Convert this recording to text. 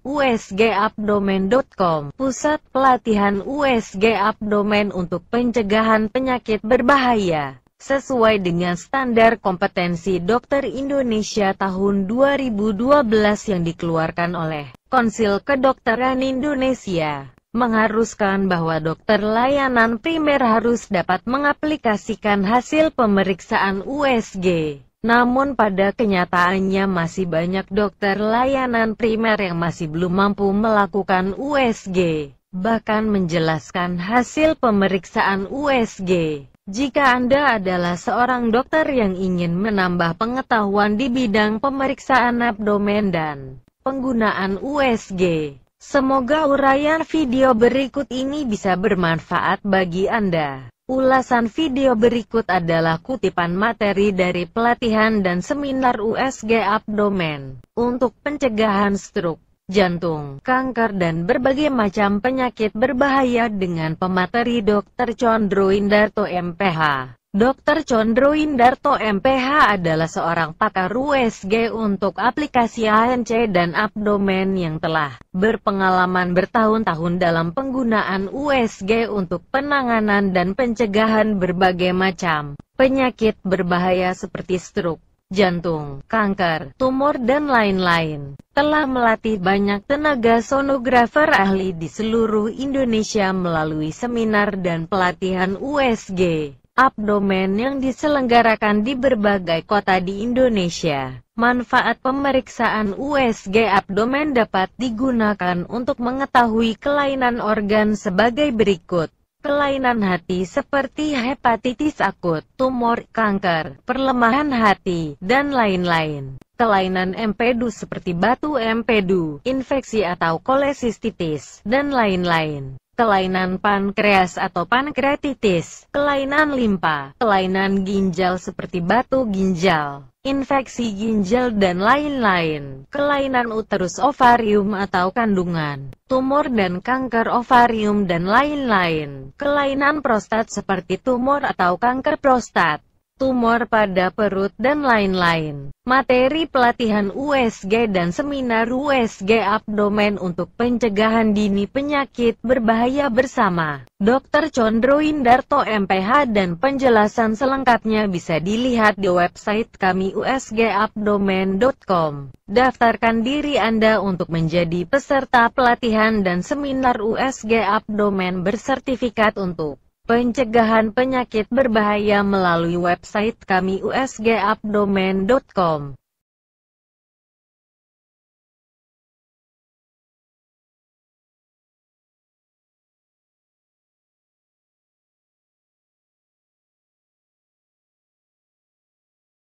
usgabdomen.com Pusat pelatihan USG Abdomen untuk pencegahan penyakit berbahaya sesuai dengan standar kompetensi Dokter Indonesia tahun 2012 yang dikeluarkan oleh Konsil Kedokteran Indonesia mengharuskan bahwa dokter layanan primer harus dapat mengaplikasikan hasil pemeriksaan USG namun pada kenyataannya masih banyak dokter layanan primer yang masih belum mampu melakukan USG, bahkan menjelaskan hasil pemeriksaan USG. Jika Anda adalah seorang dokter yang ingin menambah pengetahuan di bidang pemeriksaan abdomen dan penggunaan USG, semoga uraian video berikut ini bisa bermanfaat bagi Anda. Ulasan video berikut adalah kutipan materi dari pelatihan dan seminar USG Abdomen untuk pencegahan stroke, jantung, kanker dan berbagai macam penyakit berbahaya dengan pemateri Dr. Chondro Indarto MPH. Dr. Chondro Indarto MPH adalah seorang pakar USG untuk aplikasi ANC dan abdomen yang telah berpengalaman bertahun-tahun dalam penggunaan USG untuk penanganan dan pencegahan berbagai macam penyakit berbahaya seperti stroke, jantung, kanker, tumor dan lain-lain. Telah melatih banyak tenaga sonografer ahli di seluruh Indonesia melalui seminar dan pelatihan USG abdomen yang diselenggarakan di berbagai kota di Indonesia. Manfaat pemeriksaan USG abdomen dapat digunakan untuk mengetahui kelainan organ sebagai berikut. Kelainan hati seperti hepatitis akut, tumor, kanker, perlemahan hati, dan lain-lain. Kelainan empedu seperti batu empedu, infeksi atau kolesistitis, dan lain-lain kelainan pankreas atau pankreatitis, kelainan limpa, kelainan ginjal seperti batu ginjal, infeksi ginjal dan lain-lain, kelainan uterus ovarium atau kandungan, tumor dan kanker ovarium dan lain-lain, kelainan prostat seperti tumor atau kanker prostat, tumor pada perut dan lain-lain. Materi pelatihan USG dan seminar USG abdomen untuk pencegahan dini penyakit berbahaya bersama Dr. Chondro Indarto MPH dan penjelasan selengkapnya bisa dilihat di website kami usgabdomen.com. Daftarkan diri Anda untuk menjadi peserta pelatihan dan seminar USG abdomen bersertifikat untuk pencegahan penyakit berbahaya melalui website kami usgabdomen.com.